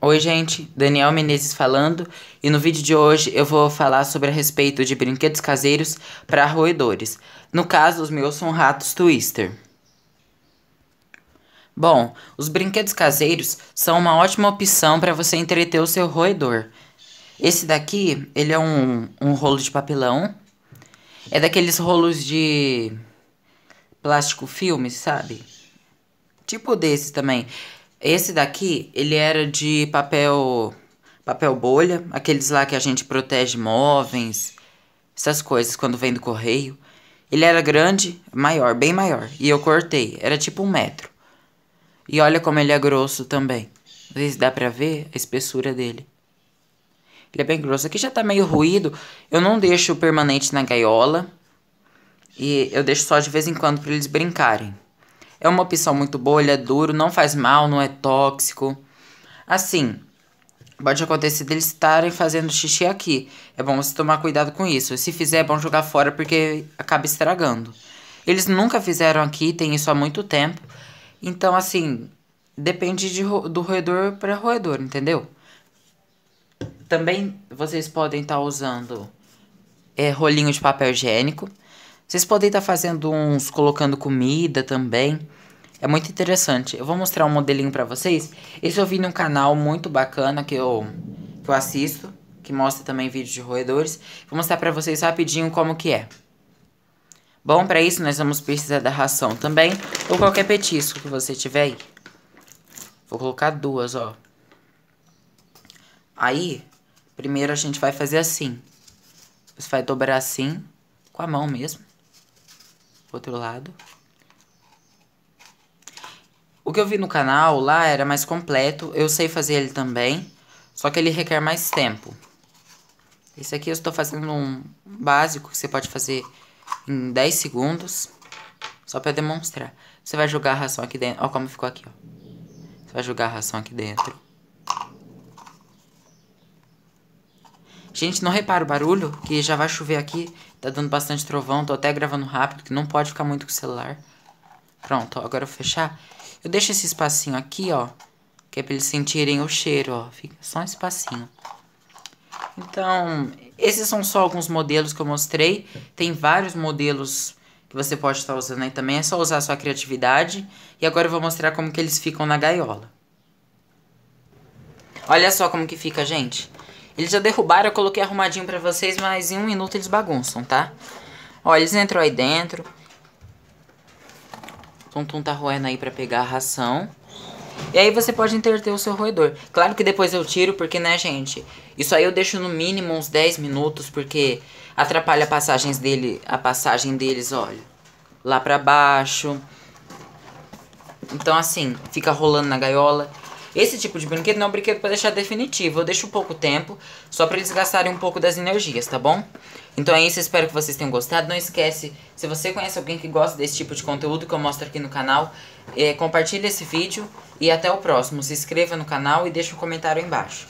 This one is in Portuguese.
Oi gente, Daniel Menezes falando e no vídeo de hoje eu vou falar sobre a respeito de brinquedos caseiros para roedores. No caso, os meus são ratos twister. Bom, os brinquedos caseiros são uma ótima opção para você entreter o seu roedor. Esse daqui, ele é um, um rolo de papelão. É daqueles rolos de plástico filme, sabe? Tipo desse também. Esse daqui, ele era de papel papel bolha, aqueles lá que a gente protege móveis, essas coisas quando vem do correio. Ele era grande, maior, bem maior, e eu cortei, era tipo um metro. E olha como ele é grosso também. Às vezes dá pra ver a espessura dele. Ele é bem grosso. Aqui já tá meio ruído. Eu não deixo permanente na gaiola. E eu deixo só de vez em quando para eles brincarem. É uma opção muito boa, ele é duro, não faz mal, não é tóxico. Assim, pode acontecer deles estarem fazendo xixi aqui. É bom você tomar cuidado com isso. Se fizer, é bom jogar fora porque acaba estragando. Eles nunca fizeram aqui, tem isso há muito tempo. Então, assim, depende de, do roedor para roedor, entendeu? Também vocês podem estar tá usando é, rolinho de papel higiênico. Vocês podem estar tá fazendo uns colocando comida também. É muito interessante. Eu vou mostrar um modelinho para vocês. Esse eu vi num canal muito bacana que eu, que eu assisto, que mostra também vídeos de roedores. Vou mostrar para vocês rapidinho como que é. Bom, para isso nós vamos precisar da ração também, ou qualquer petisco que você tiver aí. Vou colocar duas, ó. Aí, primeiro a gente vai fazer assim. Você vai dobrar assim, com a mão mesmo outro lado. O que eu vi no canal lá era mais completo, eu sei fazer ele também, só que ele requer mais tempo. Esse aqui eu estou fazendo um básico que você pode fazer em 10 segundos, só para demonstrar. Você vai jogar a ração aqui dentro, ó como ficou aqui, ó. Você vai jogar a ração aqui dentro. Gente, não repara o barulho, que já vai chover aqui. Tá dando bastante trovão, tô até gravando rápido, que não pode ficar muito com o celular. Pronto, ó, agora eu vou fechar. Eu deixo esse espacinho aqui, ó. Que é pra eles sentirem o cheiro, ó. Fica só um espacinho. Então, esses são só alguns modelos que eu mostrei. Tem vários modelos que você pode estar tá usando aí também. É só usar a sua criatividade. E agora eu vou mostrar como que eles ficam na gaiola. Olha só como que fica, gente. Eles já derrubaram, eu coloquei arrumadinho pra vocês, mas em um minuto eles bagunçam, tá? Ó, eles entram aí dentro. Tonton tá roendo aí pra pegar a ração. E aí você pode interter o seu roedor. Claro que depois eu tiro, porque, né, gente? Isso aí eu deixo no mínimo uns 10 minutos, porque atrapalha passagens dele, a passagem deles, olha. Lá pra baixo. Então, assim, fica rolando na gaiola. Esse tipo de brinquedo não é um brinquedo para deixar definitivo. Eu deixo pouco tempo, só para eles gastarem um pouco das energias, tá bom? Então é isso, espero que vocês tenham gostado. Não esquece, se você conhece alguém que gosta desse tipo de conteúdo que eu mostro aqui no canal, é, eh, compartilhe esse vídeo e até o próximo. Se inscreva no canal e deixe um comentário aí embaixo.